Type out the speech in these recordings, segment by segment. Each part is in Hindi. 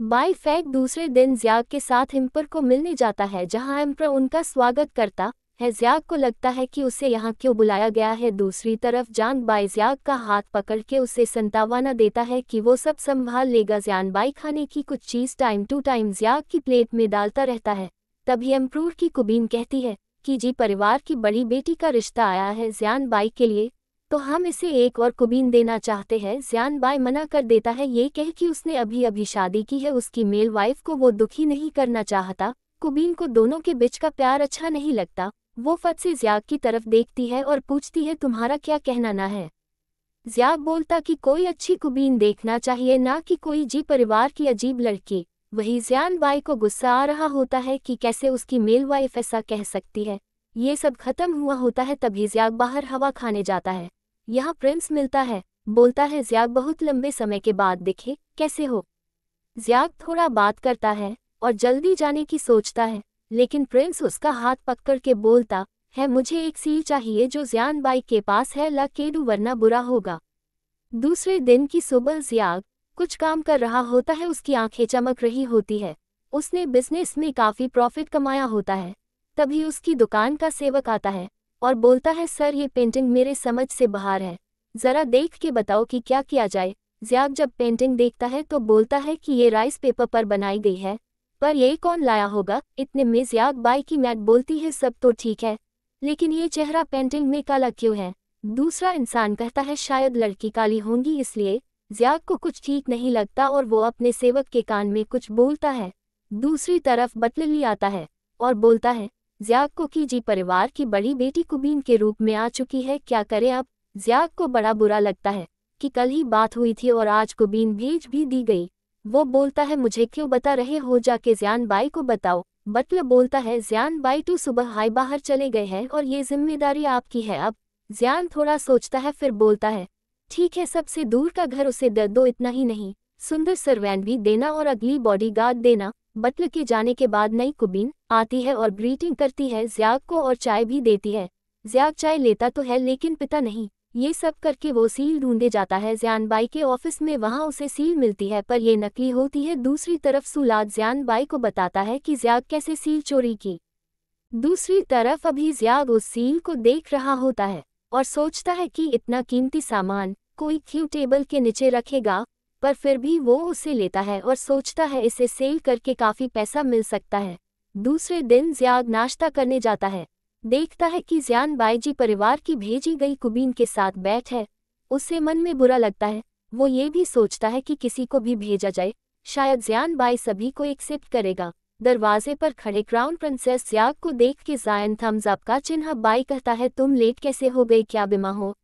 बाई फैक दूसरे दिन ज्याग के साथ इम्पर को मिलने जाता है जहां एम्पर उनका स्वागत करता है ज्याग को लगता है कि उसे यहाँ क्यों बुलाया गया है दूसरी तरफ जान बाई ज्याग का हाथ पकड़ के उसे संतावाना देता है कि वो सब संभाल लेगा ज्यान बाई खाने की कुछ चीज़ टाइम टू टाइम ज्याग की प्लेट में डालता रहता है तभी एम्प्रूर की कुबीन कहती है कि जी परिवार की बड़ी बेटी का रिश्ता आया है ज्यान बाई के लिए तो हम इसे एक और कुबीन देना चाहते हैं ज्यान बाय मना कर देता है ये कह कि उसने अभी अभी शादी की है उसकी मेल वाइफ को वो दुखी नहीं करना चाहता कुबीन को दोनों के बीच का प्यार अच्छा नहीं लगता वो फत से ज्याग की तरफ देखती है और पूछती है तुम्हारा क्या कहना ना है ज्याग बोलता कि कोई अच्छी कुबीन देखना चाहिए ना कि कोई जी परिवार की अजीब लड़की वही ज्यान बाई को गुस्सा आ रहा होता है कि कैसे उसकी मेल वाइफ ऐसा कह सकती है ये सब खत्म हुआ होता है तभी ज्याग बाहर हवा खाने जाता है यहाँ प्रिंस मिलता है बोलता है ज्याग बहुत लंबे समय के बाद दिखे कैसे हो ज्याग थोड़ा बात करता है और जल्दी जाने की सोचता है लेकिन प्रिंस उसका हाथ पकड़ के बोलता है मुझे एक सील चाहिए जो ज्यान बाई के पास है ला केडू वरना बुरा होगा दूसरे दिन की सुबह ज्याग कुछ काम कर रहा होता है उसकी आंखें चमक रही होती है उसने बिजनेस में काफ़ी प्रॉफिट कमाया होता है तभी उसकी दुकान का सेवक आता है और बोलता है सर ये पेंटिंग मेरे समझ से बाहर है ज़रा देख के बताओ कि क्या किया जाए ज्याग जब पेंटिंग देखता है तो बोलता है कि ये राइस पेपर पर बनाई गई है पर ये कौन लाया होगा इतने में ज्याग बाई की मैट बोलती है सब तो ठीक है लेकिन ये चेहरा पेंटिंग में काला क्यों है दूसरा इंसान कहता है शायद लड़की काली होंगी इसलिए ज्याग को कुछ ठीक नहीं लगता और वो अपने सेवक के कान में कुछ बोलता है दूसरी तरफ बटलली आता है और बोलता है ज्याग को की जी परिवार की बड़ी बेटी कुबीन के रूप में आ चुकी है क्या करे अब ज्याग को बड़ा बुरा लगता है कि कल ही बात हुई थी और आज कुबीन भेज भी दी गई वो बोलता है मुझे क्यों बता रहे हो जाके ज्यान बाई को बताओ बटलर बोलता है ज्यान बाई तू तो सुबह हाई बाहर चले गए हैं और ये जिम्मेदारी आपकी है अब ज्यान थोड़ा सोचता है फिर बोलता है ठीक है सबसे दूर का घर उसे दर्द दो इतना ही नहीं सुंदर भी देना और अगली बॉडीगार्ड देना बटल के जाने के बाद नई कुबीन आती है और ग्रीटिंग करती है ज्याग को और चाय भी देती है ज्याग चाय लेता तो है लेकिन पिता नहीं ये सब करके वो सील ढूंढे जाता है ज्यानबाई के ऑफिस में वहाँ उसे सील मिलती है पर ये नकली होती है दूसरी तरफ सुलाद ज्यानबाई को बताता है कि ज्याग कैसे सील चोरी की दूसरी तरफ अभी ज्याग उस सील को देख रहा होता है और सोचता है कि इतना कीमती सामान कोई क्यू टेबल के नीचे रखेगा पर फिर भी वो उसे लेता है और सोचता है इसे सेल करके काफ़ी पैसा मिल सकता है दूसरे दिन ज्याग नाश्ता करने जाता है देखता है कि ज्यान बाईजी परिवार की भेजी गई कुबीन के साथ बैठ है उसे मन में बुरा लगता है वो ये भी सोचता है कि किसी को भी भेजा जाए शायद ज्यान बाई सभी को एक्सेप्ट करेगा दरवाजे पर खड़े क्राउन प्रिंसेस याग को देख के जायन थम्स अप का चिन्ह बाई कहता है तुम लेट कैसे हो गई क्या बिमा हो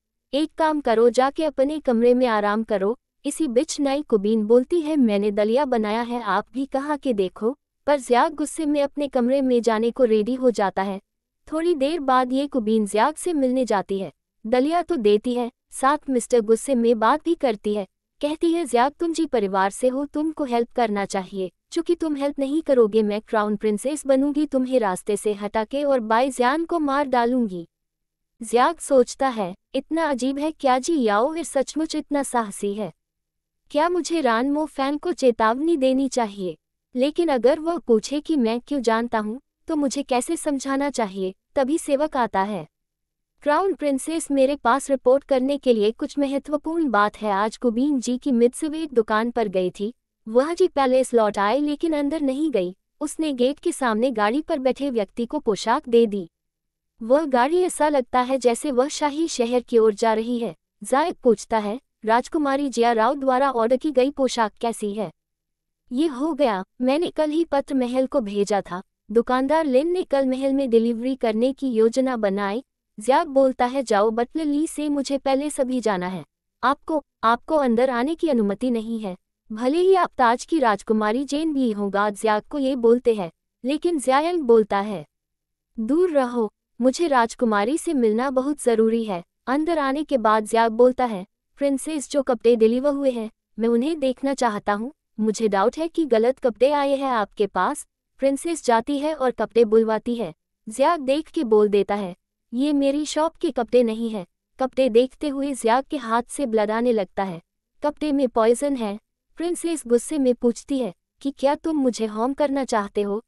एक काम करो जाके अपने कमरे में आराम करो इसी बिच नई कुबीन बोलती है मैंने दलिया बनाया है आप भी कहा के देखो पर ज्याग गुस्से में अपने कमरे में जाने को रेडी हो जाता है थोड़ी देर बाद ये कुबीन ज्याग से मिलने जाती है दलिया तो देती है साथ मिस्टर गुस्से में बात भी करती है कहती है ज्याग तुम जी परिवार से हो तुमको हेल्प करना चाहिए चूंकि तुम हेल्प नहीं करोगे मैं क्राउन प्रिंसेस बनूंगी तुम्हें रास्ते से हटा के और बाई ज्यान को मार डालूंगी ज्याग सोचता है इतना अजीब है क्या जी याओ फिर सचमुच इतना साहसी है क्या मुझे रानमो फैन को चेतावनी देनी चाहिए लेकिन अगर वह पूछे कि मैं क्यों जानता हूँ तो मुझे कैसे समझाना चाहिए तभी सेवक आता है क्राउन प्रिंसेस मेरे पास रिपोर्ट करने के लिए कुछ महत्वपूर्ण बात है आज कुबीन जी की मिड दुकान पर गई थी वह जी पैलेस लौट आए लेकिन अंदर नहीं गई उसने गेट के सामने गाड़ी पर बैठे व्यक्ति को पोशाक दे दी वह गाड़ी ऐसा लगता है जैसे वह शाही शहर की ओर जा रही है जायद पूछता है राजकुमारी जिया राव द्वारा ऑर्डर की गई पोशाक कैसी है ये हो गया मैंने कल ही पत्र महल को भेजा था दुकानदार लिन ने कल महल में डिलीवरी करने की योजना बनाई ज्याब बोलता है जाओ बटल ली से मुझे पहले सभी जाना है आपको आपको अंदर आने की अनुमति नहीं है भले ही आप ताज की राजकुमारी जैन भी होगा ज्याग को ये बोलते हैं लेकिन ज्याल बोलता है दूर रहो मुझे राजकुमारी से मिलना बहुत ज़रूरी है अंदर आने के बाद ज्याग बोलता है प्रिंसेस जो कपड़े डिलीवर हुए हैं मैं उन्हें देखना चाहता हूँ मुझे डाउट है कि गलत कपड़े आए हैं आपके पास प्रिंसेस जाती है और कपड़े बुलवाती है ज्याग देख के बोल देता है ये मेरी शॉप के कपड़े नहीं है कपड़े देखते हुए ज्याग के हाथ से ब्लड आने लगता है कपड़े में पॉइजन है प्रिंसेस गुस्से में पूछती है कि क्या तुम मुझे होम करना चाहते हो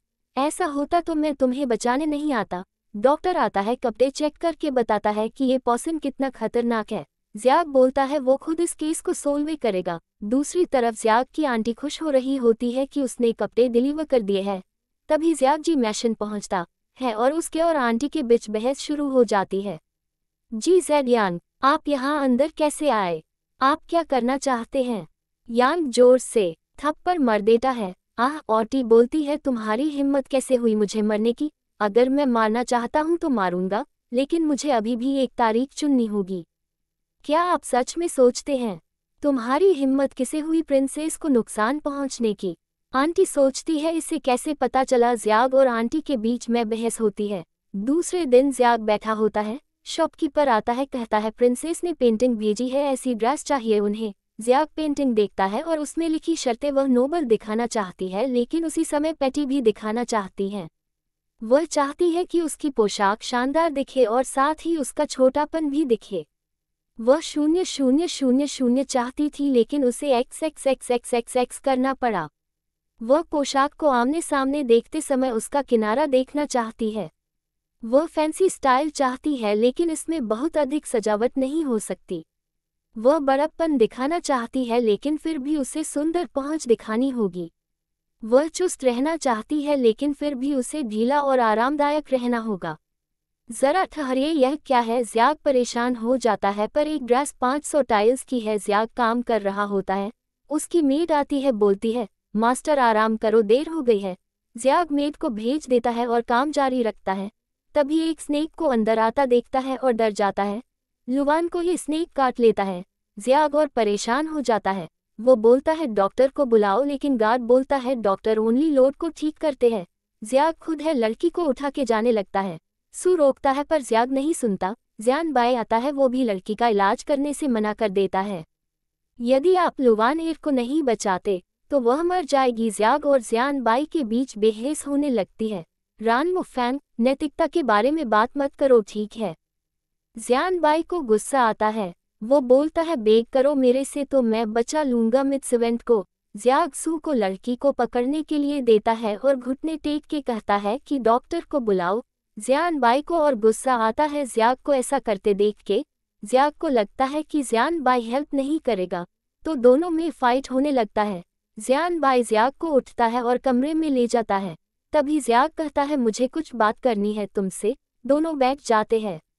ऐसा होता तो मैं तुम्हें बचाने नहीं आता डॉक्टर आता है कपड़े चेक करके बताता है कि ये पॉसम कितना खतरनाक है ज्याग बोलता है वो खुद इस केस को सोल्व करेगा दूसरी तरफ ज्याग की आंटी खुश हो रही होती है कि उसने कपड़े डिलीवर कर दिए हैं तभी ज्याग जी मैशन पहुंचता है और उसके और आंटी के बीच बहस शुरू हो जाती है जी जैद यांग आप यहाँ अंदर कैसे आए आप क्या करना चाहते हैं यांग जोर से पर मर देता है आह ऑटी बोलती है तुम्हारी हिम्मत कैसे हुई मुझे मरने की अगर मैं मारना चाहता हूँ तो मारूंगा लेकिन मुझे अभी भी एक तारीख चुननी होगी क्या आप सच में सोचते हैं तुम्हारी हिम्मत किसे हुई प्रिंसेस को नुकसान पहुंचने की आंटी सोचती है इसे कैसे पता चला ज्याग और आंटी के बीच में बहस होती है दूसरे दिन ज्याग बैठा होता है शॉपकीपर आता है कहता है प्रिंसेस ने पेंटिंग भेजी है ऐसी ड्रेस चाहिए उन्हें ज्याग पेंटिंग देखता है और उसमें लिखी शर्तें वह नोबल दिखाना चाहती है लेकिन उसी समय पेटी भी दिखाना चाहती है वह चाहती है कि उसकी पोशाक शानदार दिखे और साथ ही उसका छोटापन भी दिखे वह शून्य शून्य शून्य शून्य चाहती थी लेकिन उसे X X X X X X करना पड़ा वह पोशाक को आमने सामने देखते समय उसका किनारा देखना चाहती है वह फैंसी स्टाइल चाहती है लेकिन इसमें बहुत अधिक सजावट नहीं हो सकती वह बड़प्पन दिखाना चाहती है लेकिन फिर भी उसे सुंदर पहुंच दिखानी होगी वह चुस्त रहना चाहती है लेकिन फिर भी उसे ढीला और आरामदायक रहना होगा जरा ठहरिए यह क्या है ज्याग परेशान हो जाता है पर एक ड्रेस पाँच सौ टाइल्स की है ज्याग काम कर रहा होता है उसकी मेड आती है बोलती है मास्टर आराम करो देर हो गई है ज्याग मेड को भेज देता है और काम जारी रखता है तभी एक स्नेक को अंदर आता देखता है और डर जाता है लुवान को ही स्नेक काट लेता है ज्याग और परेशान हो जाता है वो बोलता है डॉक्टर को बुलाओ लेकिन गार्ड बोलता है डॉक्टर ओनली लोड को ठीक करते हैं ज्याग खुद है लड़की को उठा के जाने लगता है सू रोकता है पर ज्याग नहीं सुनता ज्यान बाय आता है वो भी लड़की का इलाज करने से मना कर देता है यदि आप लुवान एर को नहीं बचाते तो वह मर जाएगी ज्याग और ज्यान बाई के बीच बेहेस होने लगती है रान मुफैन नैतिकता के बारे में बात मत करो ठीक है ज्यान बाई को गुस्सा आता है वो बोलता है बेग करो मेरे से तो मैं बचा लूंगा मित्सवेंट को ज्याग सू को लड़की को पकड़ने के लिए देता है और घुटने टेक के कहता है कि डॉक्टर को बुलाओ ज्यान बाई को और गुस्सा आता है ज्याग को ऐसा करते देख के ज्याग को लगता है कि ज्यान बाई हेल्प नहीं करेगा तो दोनों में फाइट होने लगता है ज्यान बाई ज्याग को उठता है और कमरे में ले जाता है तभी ज्याग कहता है मुझे कुछ बात करनी है तुमसे दोनों बैठ जाते हैं